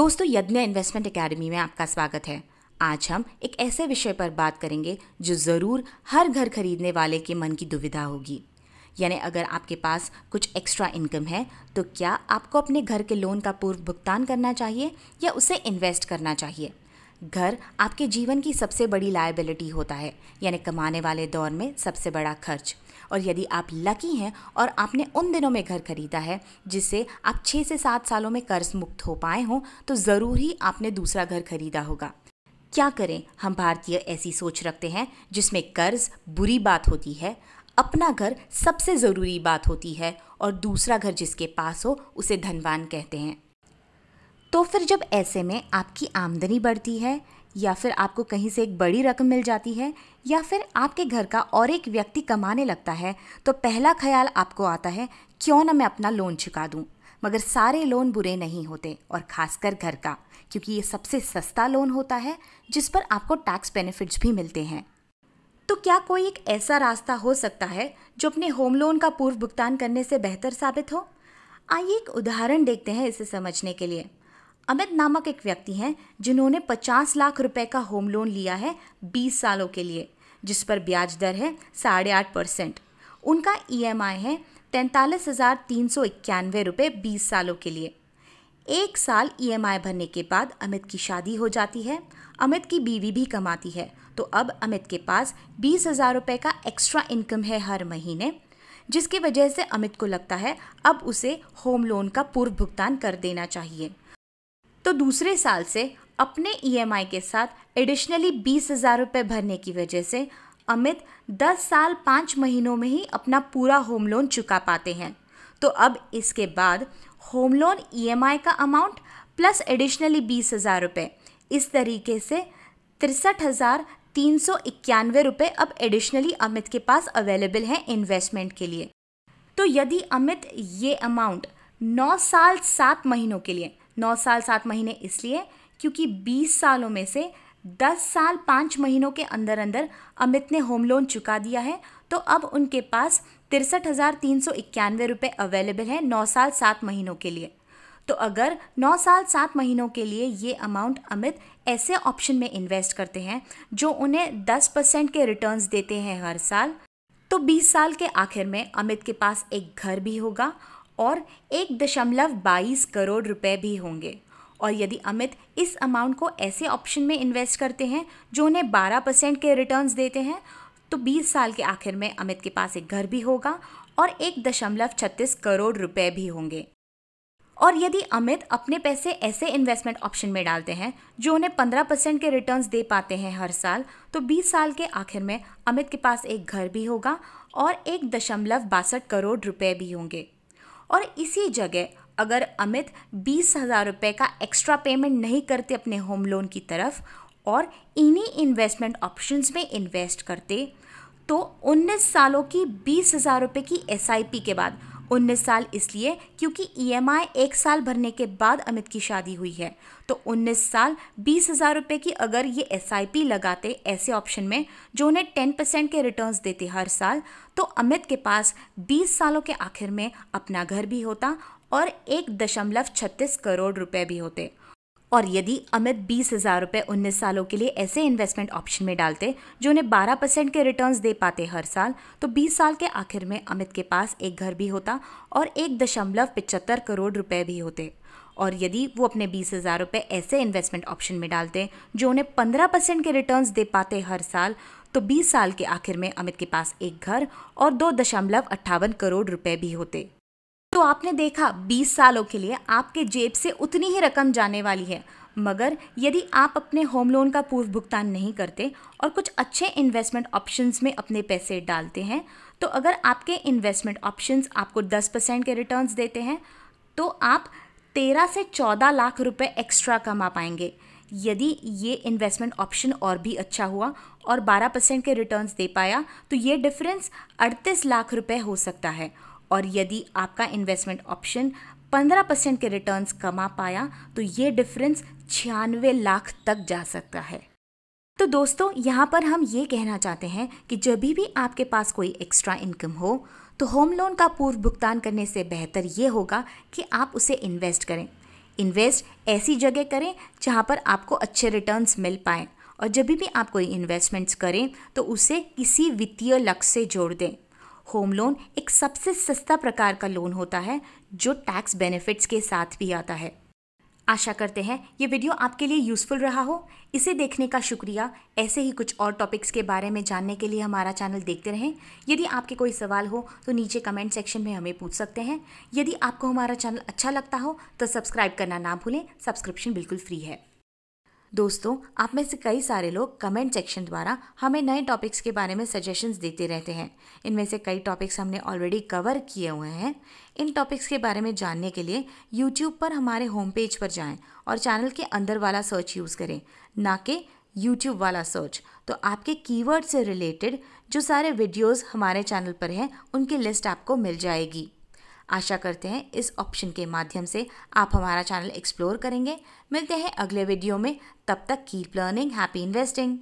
दोस्तों यज्ञ investment academy में आपका स्वागत है आज हम एक ऐसे विषय पर बात करेंगे जो ज़रूर हर घर खरीदने वाले के मन की दुविधा होगी यानी अगर आपके पास कुछ एक्स्ट्रा इनकम है तो क्या आपको अपने घर के लोन का पूर्व भुगतान करना चाहिए या उसे इन्वेस्ट करना चाहिए घर आपके जीवन की सबसे बड़ी लायबिलिटी होता है यानी कमाने वाले दौर में सबसे बड़ा खर्च और यदि आप लकी हैं और आपने उन दिनों में घर खरीदा है जिससे आप छः से सात सालों में कर्ज मुक्त हो पाए हों तो ज़रूर ही आपने दूसरा घर खरीदा होगा क्या करें हम भारतीय ऐसी सोच रखते हैं जिसमें कर्ज बुरी बात होती है अपना घर सबसे ज़रूरी बात होती है और दूसरा घर जिसके पास हो उसे धनवान कहते हैं तो फिर जब ऐसे में आपकी आमदनी बढ़ती है या फिर आपको कहीं से एक बड़ी रकम मिल जाती है या फिर आपके घर का और एक व्यक्ति कमाने लगता है तो पहला ख्याल आपको आता है क्यों ना मैं अपना लोन चुका दूँ मगर सारे लोन बुरे नहीं होते और खासकर घर का क्योंकि ये सबसे सस्ता लोन होता है जिस पर आपको टैक्स बेनिफिट्स भी मिलते हैं तो क्या कोई एक ऐसा रास्ता हो सकता है जो अपने होम लोन का पूर्व भुगतान करने से बेहतर साबित हो आइए एक उदाहरण देखते हैं इसे समझने के लिए अमित नामक एक व्यक्ति हैं जिन्होंने 50 लाख रुपए का होम लोन लिया है 20 सालों के लिए जिस पर ब्याज दर है साढ़े आठ परसेंट उनका ई e है तैंतालीस हज़ार तीन सौ इक्यानवे रुपये बीस सालों के लिए एक साल ई e भरने के बाद अमित की शादी हो जाती है अमित की बीवी भी कमाती है तो अब अमित के पास बीस हज़ार रुपये का एक्स्ट्रा इनकम है हर महीने जिसकी वजह से अमित को लगता है अब उसे होम लोन का पूर्व भुगतान कर देना चाहिए तो दूसरे साल से अपने ईएमआई e के साथ एडिशनली बीस हज़ार रुपये भरने की वजह से अमित दस साल पाँच महीनों में ही अपना पूरा होम लोन चुका पाते हैं तो अब इसके बाद होम लोन ई का अमाउंट प्लस एडिशनली बीस हज़ार रुपये इस तरीके से तिरसठ हज़ार तीन सौ इक्यानवे रुपये अब एडिशनली अमित के पास अवेलेबल हैं इन्वेस्टमेंट के लिए तो यदि अमित ये अमाउंट नौ साल सात महीनों के लिए नौ साल सात महीने इसलिए क्योंकि बीस सालों में से दस साल पाँच महीनों के अंदर अंदर अमित ने होम लोन चुका दिया है तो अब उनके पास तिरसठ हज़ार तीन सौ इक्यानवे रुपये अवेलेबल है नौ साल सात महीनों के लिए तो अगर नौ साल सात महीनों के लिए ये अमाउंट अमित ऐसे ऑप्शन में इन्वेस्ट करते हैं जो उन्हें दस परसेंट के रिटर्न्स देते हैं हर साल तो बीस साल के आखिर में अमित के पास एक घर भी होगा और एक दशमलव बाईस करोड़ रुपए भी होंगे और यदि अमित इस अमाउंट को ऐसे ऑप्शन में इन्वेस्ट करते हैं जो उन्हें बारह परसेंट के रिटर्न्स देते हैं तो बीस साल के आखिर में अमित के पास एक घर भी होगा और एक दशमलव छत्तीस करोड़ रुपए भी होंगे और यदि अमित अपने पैसे ऐसे इन्वेस्टमेंट ऑप्शन में डालते हैं जो उन्हें पंद्रह परसेंट के रिटर्न्स दे पाते हैं हर साल तो बीस साल के आखिर में अमित के पास एक घर भी होगा और एक दशमलव बासठ करोड़ रुपए भी होंगे और इसी जगह अगर अमित बीस हज़ार रुपये का एक्स्ट्रा पेमेंट नहीं करते अपने होम लोन की तरफ और इन्हीं इन्वेस्टमेंट ऑप्शंस में इन्वेस्ट करते तो 19 सालों की बीस हज़ार रुपये की एस के बाद 19 साल इसलिए क्योंकि ईएमआई e एक साल भरने के बाद अमित की शादी हुई है तो 19 साल बीस हज़ार रुपये की अगर ये एस लगाते ऐसे ऑप्शन में जो उन्हें टेन परसेंट के रिटर्न्स देते हर साल तो अमित के पास 20 सालों के आखिर में अपना घर भी होता और एक दशमलव छत्तीस करोड़ रुपए भी होते और यदि अमित बीस हज़ार रुपये उन्नीस सालों के लिए ऐसे इन्वेस्टमेंट ऑप्शन में डालते जो उन्हें बारह परसेंट के रिटर्न्स दे पाते हर साल तो बीस साल के आखिर में अमित के पास एक घर भी होता और एक दशमलव पिचहत्तर करोड़ रुपए भी होते और यदि वो अपने बीस हज़ार रुपये ऐसे इन्वेस्टमेंट ऑप्शन में डालते जो उन्हें पंद्रह परसेंट के रिटर्न दे पाते हर साल तो बीस साल के आखिर में अमित के पास एक घर और दो दशमलव अट्ठावन करोड़ रुपये भी होते तो आपने देखा 20 सालों के लिए आपके जेब से उतनी ही रकम जाने वाली है मगर यदि आप अपने होम लोन का पूर्व भुगतान नहीं करते और कुछ अच्छे इन्वेस्टमेंट ऑप्शंस में अपने पैसे डालते हैं तो अगर आपके इन्वेस्टमेंट ऑप्शंस आपको 10 परसेंट के रिटर्न्स देते हैं तो आप 13 से 14 लाख रुपए एक्स्ट्रा कमा पाएंगे यदि ये इन्वेस्टमेंट ऑप्शन और भी अच्छा हुआ और 12 परसेंट के रिटर्न्स दे पाया तो ये डिफरेंस 38 लाख रुपए हो सकता है और यदि आपका इन्वेस्टमेंट ऑप्शन 15 परसेंट के रिटर्न्स कमा पाया तो ये डिफरेंस छियानवे लाख तक जा सकता है तो दोस्तों यहाँ पर हम ये कहना चाहते हैं कि जब भी आपके पास कोई एक्स्ट्रा इनकम हो तो होम लोन का पूर्व भुगतान करने से बेहतर ये होगा कि आप उसे इन्वेस्ट करें इन्वेस्ट ऐसी जगह करें जहाँ पर आपको अच्छे रिटर्न्स मिल पाएँ और जब भी आप कोई इन्वेस्टमेंट्स करें तो उसे किसी वित्तीय लक्ष्य से जोड़ दें होम लोन एक सबसे सस्ता प्रकार का लोन होता है जो टैक्स बेनिफिट्स के साथ भी आता है आशा करते हैं ये वीडियो आपके लिए यूज़फुल रहा हो इसे देखने का शुक्रिया ऐसे ही कुछ और टॉपिक्स के बारे में जानने के लिए हमारा चैनल देखते रहें यदि आपके कोई सवाल हो तो नीचे कमेंट सेक्शन में हमें पूछ सकते हैं यदि आपको हमारा चैनल अच्छा लगता हो तो सब्सक्राइब करना ना भूलें सब्सक्रिप्शन बिल्कुल फ्री है दोस्तों आप में से कई सारे लोग कमेंट सेक्शन द्वारा हमें नए टॉपिक्स के बारे में सजेशंस देते रहते हैं इनमें से कई टॉपिक्स हमने ऑलरेडी कवर किए हुए हैं इन टॉपिक्स के बारे में जानने के लिए यूट्यूब पर हमारे होम पेज पर जाएं और चैनल के अंदर वाला सर्च यूज़ करें ना कि यूट्यूब वाला सर्च तो आपके कीवर्ड से रिलेटेड जो सारे वीडियोज़ हमारे चैनल पर हैं उनकी लिस्ट आपको मिल जाएगी आशा करते हैं इस ऑप्शन के माध्यम से आप हमारा चैनल एक्सप्लोर करेंगे मिलते हैं अगले वीडियो में तब तक कीप लर्निंग हैप्पी इन्वेस्टिंग